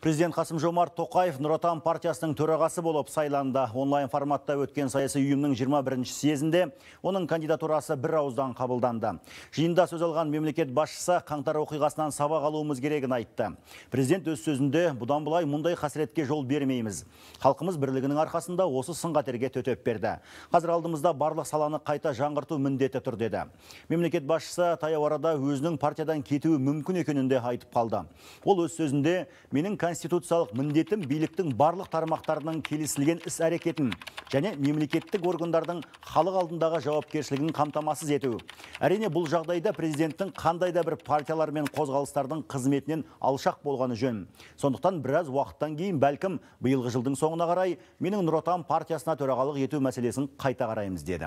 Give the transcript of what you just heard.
Президент Қасым Жомарт Тоқаев Нұротан партиясының төрағасы болып сайланды. Онлайн форматта өткен саяси үйімнің 21 сезінде оның кандидатурасы бір ауыздан қабылданды. Жиында сөз алған мемлекет басшысы қаңтар оқиғасынан сабақ алуымыз керегін айтты. Президент өз сөзінде бұдан былай мұндай қасіретке жол бермейміз. Халқымыз бірлігінің арқасында осы сын қатерге төтеп берді. Қазір алдымызда барлық саланы қайта жаңғырту міндеті тұр деді. Мемлекет басшысы таяу арада өзінің партиядан кетуі мүмкін екенін де айтып қалды. Ол өз сөзінде менің конституциялық міндетін биліктің барлық тармақтарының келісілген іс әрекетін және мемлекеттік органдардың халық алдындағы жауапкершілігін қамтамасыз ету әрине бұл жағдайда президенттің қандай да бір партиялар мен қозғалыстардың қызметінен алшақ болғаны жөн сондықтан біраз уақыттан кейін бәлкім биылғы жылдың соңына қарай менің нұр отан партиясына төрағалық ету мәселесін қайта қараймыз деді